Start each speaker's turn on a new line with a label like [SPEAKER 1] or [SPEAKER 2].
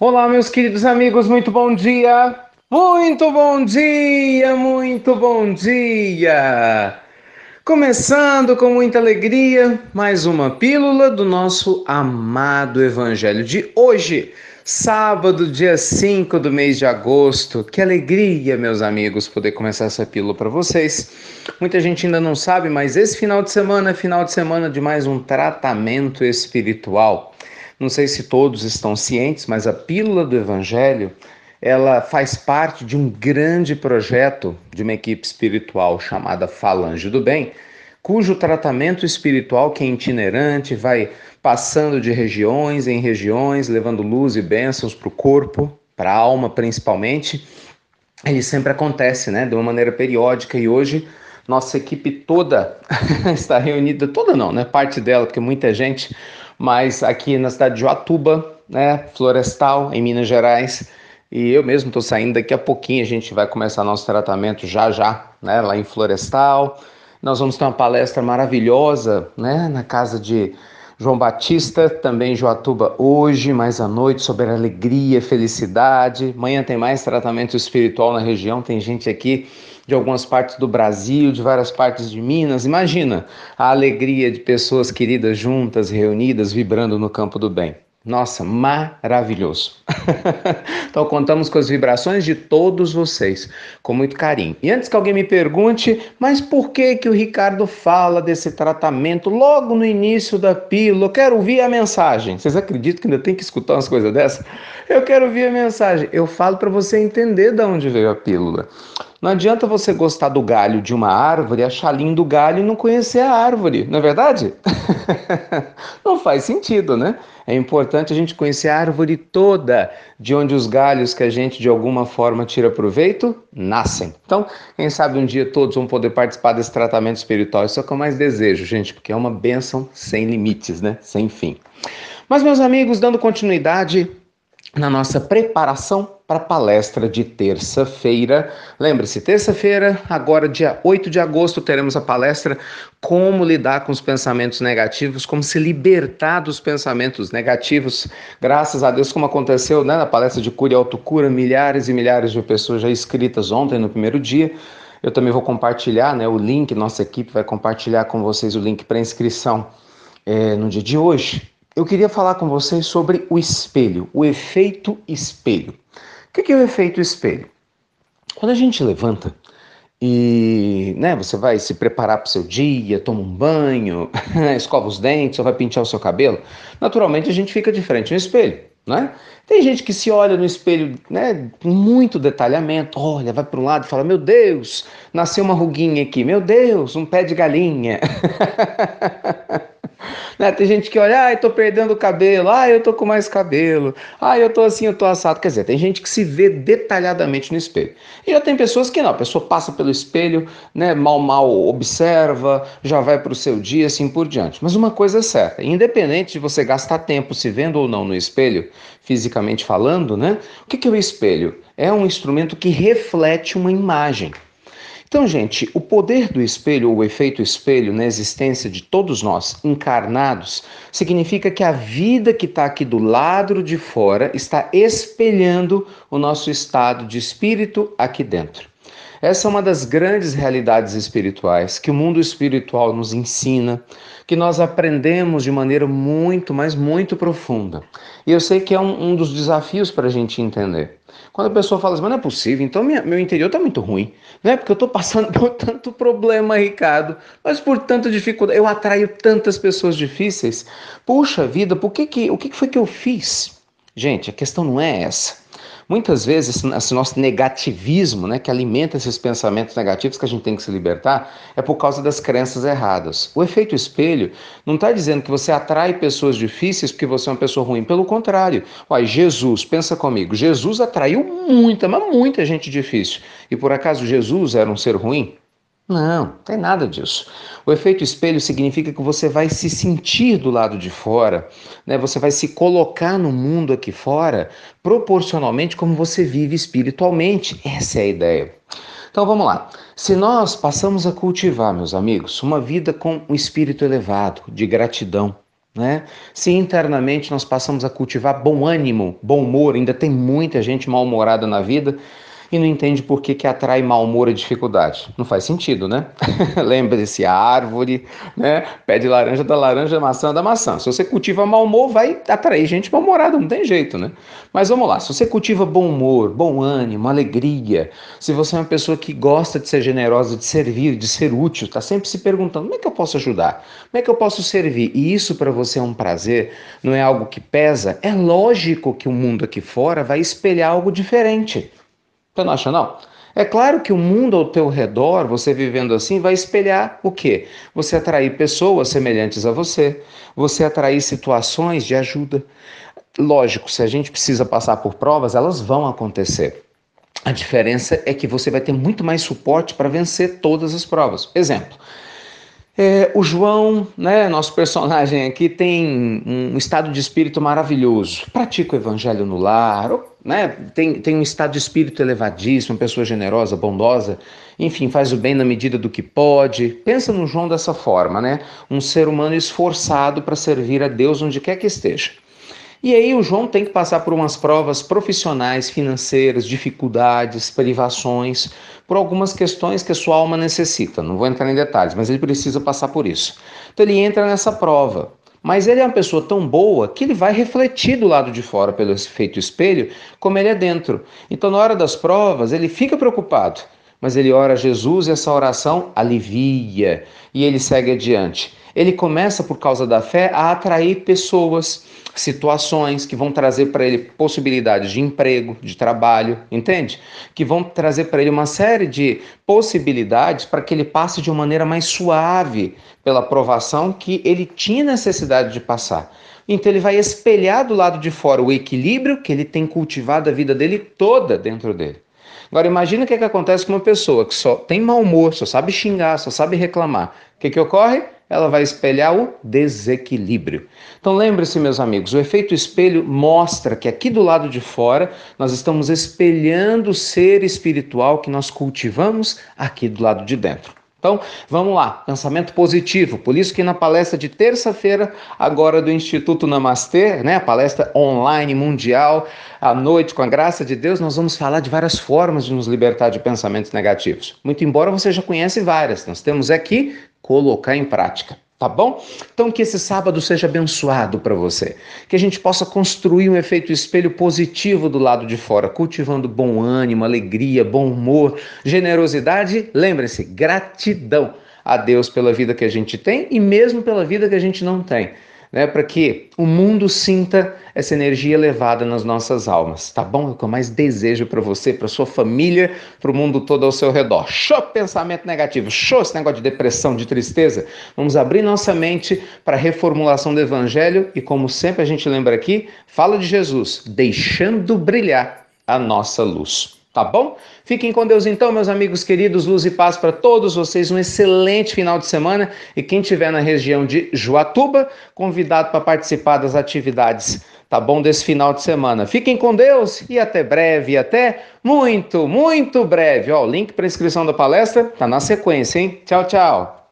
[SPEAKER 1] Olá, meus queridos amigos, muito bom dia! Muito bom dia, muito bom dia! Começando com muita alegria, mais uma pílula do nosso amado Evangelho de hoje, sábado, dia 5 do mês de agosto. Que alegria, meus amigos, poder começar essa pílula para vocês. Muita gente ainda não sabe, mas esse final de semana é final de semana de mais um tratamento espiritual. Não sei se todos estão cientes, mas a Pílula do Evangelho ela faz parte de um grande projeto de uma equipe espiritual chamada Falange do Bem, cujo tratamento espiritual que é itinerante vai passando de regiões em regiões, levando luz e bênçãos para o corpo, para a alma principalmente. Ele sempre acontece, né, de uma maneira periódica e hoje nossa equipe toda está reunida, toda não, né, parte dela, porque muita gente mas aqui na cidade de Joatuba, né, Florestal, em Minas Gerais, e eu mesmo estou saindo daqui a pouquinho, a gente vai começar nosso tratamento já já, né, lá em Florestal. Nós vamos ter uma palestra maravilhosa, né, na casa de João Batista, também Joatuba hoje, mais à noite, sobre alegria, felicidade. Amanhã tem mais tratamento espiritual na região, tem gente aqui de algumas partes do Brasil, de várias partes de Minas. Imagina a alegria de pessoas queridas juntas, reunidas, vibrando no campo do bem. Nossa, maravilhoso. então contamos com as vibrações de todos vocês, com muito carinho. E antes que alguém me pergunte, mas por que que o Ricardo fala desse tratamento logo no início da pílula? Eu quero ouvir a mensagem. Vocês acreditam que ainda tem que escutar umas coisas dessas? Eu quero ouvir a mensagem. Eu falo para você entender de onde veio a pílula. Não adianta você gostar do galho de uma árvore, achar lindo o galho e não conhecer a árvore, não é verdade? não faz sentido, né? É importante a gente conhecer a árvore toda, de onde os galhos que a gente de alguma forma tira proveito nascem. Então, quem sabe um dia todos vão poder participar desse tratamento espiritual. Isso é o que eu mais desejo, gente, porque é uma bênção sem limites, né? Sem fim. Mas, meus amigos, dando continuidade na nossa preparação para a palestra de terça-feira. Lembre-se, terça-feira, agora dia 8 de agosto, teremos a palestra Como lidar com os pensamentos negativos, como se libertar dos pensamentos negativos. Graças a Deus, como aconteceu né, na palestra de cura e autocura, milhares e milhares de pessoas já inscritas ontem no primeiro dia. Eu também vou compartilhar né, o link, nossa equipe vai compartilhar com vocês o link para inscrição é, no dia de hoje eu queria falar com vocês sobre o espelho, o efeito espelho. O que é o efeito espelho? Quando a gente levanta e né, você vai se preparar para o seu dia, toma um banho, escova os dentes ou vai pentear o seu cabelo, naturalmente a gente fica de frente ao espelho. Né? Tem gente que se olha no espelho né, com muito detalhamento, olha, vai para um lado e fala: Meu Deus, nasceu uma ruguinha aqui, meu Deus, um pé de galinha. Né? Tem gente que olha, ah, eu tô perdendo o cabelo, ah, eu tô com mais cabelo, ah, eu tô assim, eu tô assado. Quer dizer, tem gente que se vê detalhadamente no espelho. E já tem pessoas que não, a pessoa passa pelo espelho, né, mal, mal observa, já vai pro seu dia, assim por diante. Mas uma coisa é certa, independente de você gastar tempo se vendo ou não no espelho, fisicamente falando, né, o que, que é o espelho? É? é um instrumento que reflete uma imagem. Então, gente, o poder do espelho ou o efeito espelho na existência de todos nós encarnados significa que a vida que está aqui do lado de fora está espelhando o nosso estado de espírito aqui dentro. Essa é uma das grandes realidades espirituais que o mundo espiritual nos ensina, que nós aprendemos de maneira muito, mas muito profunda. E eu sei que é um, um dos desafios para a gente entender. Quando a pessoa fala assim, mas não é possível, então minha, meu interior está muito ruim, né? Porque eu estou passando por tanto problema, Ricardo, mas por tanta dificuldade, eu atraio tantas pessoas difíceis. Puxa vida, por que que, o que foi que eu fiz? Gente, a questão não é essa. Muitas vezes, esse nosso negativismo, né, que alimenta esses pensamentos negativos que a gente tem que se libertar, é por causa das crenças erradas. O efeito espelho não está dizendo que você atrai pessoas difíceis porque você é uma pessoa ruim. Pelo contrário. Uai, Jesus, pensa comigo, Jesus atraiu muita, mas muita gente difícil. E por acaso Jesus era um ser ruim? Não, não tem nada disso. O efeito espelho significa que você vai se sentir do lado de fora, né? Você vai se colocar no mundo aqui fora proporcionalmente como você vive espiritualmente. Essa é a ideia. Então vamos lá. Se nós passamos a cultivar, meus amigos, uma vida com um espírito elevado, de gratidão, né? Se internamente nós passamos a cultivar bom ânimo, bom humor, ainda tem muita gente mal-humorada na vida, e não entende por que, que atrai mau humor e dificuldade. Não faz sentido, né? Lembre-se, árvore, né? Pé de laranja da laranja, maçã da maçã. Se você cultiva mau humor, vai atrair gente mal-humorada, não tem jeito, né? Mas vamos lá, se você cultiva bom humor, bom ânimo, alegria, se você é uma pessoa que gosta de ser generosa, de servir, de ser útil, está sempre se perguntando como é que eu posso ajudar? Como é que eu posso servir? E isso para você é um prazer, não é algo que pesa? É lógico que o mundo aqui fora vai espelhar algo diferente. Você não acha, não? É claro que o mundo ao teu redor, você vivendo assim, vai espelhar o quê? Você atrair pessoas semelhantes a você, você atrair situações de ajuda. Lógico, se a gente precisa passar por provas, elas vão acontecer. A diferença é que você vai ter muito mais suporte para vencer todas as provas. Exemplo, é, o João, né, nosso personagem aqui, tem um estado de espírito maravilhoso. Pratica o evangelho no lar, né, tem, tem um estado de espírito elevadíssimo, pessoa generosa, bondosa, enfim, faz o bem na medida do que pode. Pensa no João dessa forma, né? Um ser humano esforçado para servir a Deus onde quer que esteja. E aí o João tem que passar por umas provas profissionais, financeiras, dificuldades, privações, por algumas questões que a sua alma necessita. Não vou entrar em detalhes, mas ele precisa passar por isso. Então ele entra nessa prova. Mas ele é uma pessoa tão boa que ele vai refletir do lado de fora pelo efeito espelho, como ele é dentro. Então, na hora das provas, ele fica preocupado, mas ele ora a Jesus e essa oração alivia e ele segue adiante ele começa, por causa da fé, a atrair pessoas, situações que vão trazer para ele possibilidades de emprego, de trabalho, entende? Que vão trazer para ele uma série de possibilidades para que ele passe de uma maneira mais suave pela provação que ele tinha necessidade de passar. Então ele vai espelhar do lado de fora o equilíbrio que ele tem cultivado a vida dele toda dentro dele. Agora imagina o que, é que acontece com uma pessoa que só tem mau humor, só sabe xingar, só sabe reclamar. O que, que ocorre? ela vai espelhar o desequilíbrio. Então lembre-se, meus amigos, o efeito espelho mostra que aqui do lado de fora nós estamos espelhando o ser espiritual que nós cultivamos aqui do lado de dentro. Então, vamos lá, pensamento positivo. Por isso que na palestra de terça-feira, agora do Instituto Namastê, né, palestra online mundial, à noite, com a graça de Deus, nós vamos falar de várias formas de nos libertar de pensamentos negativos. Muito embora você já conhece várias. Nós temos aqui colocar em prática. Tá bom? Então que esse sábado seja abençoado para você, que a gente possa construir um efeito espelho positivo do lado de fora, cultivando bom ânimo, alegria, bom humor, generosidade, lembre-se, gratidão a Deus pela vida que a gente tem e mesmo pela vida que a gente não tem né, para que o mundo sinta essa energia elevada nas nossas almas, tá bom? É o que eu mais desejo para você, para sua família, para o mundo todo ao seu redor. Show pensamento negativo, show esse negócio de depressão, de tristeza. Vamos abrir nossa mente para a reformulação do evangelho e como sempre a gente lembra aqui, fala de Jesus, deixando brilhar a nossa luz. Tá bom? Fiquem com Deus então, meus amigos queridos. Luz e paz para todos vocês. Um excelente final de semana. E quem estiver na região de Joatuba, convidado para participar das atividades, tá bom? Desse final de semana. Fiquem com Deus e até breve. E até muito, muito breve. Ó, o link para inscrição da palestra tá na sequência, hein? Tchau, tchau.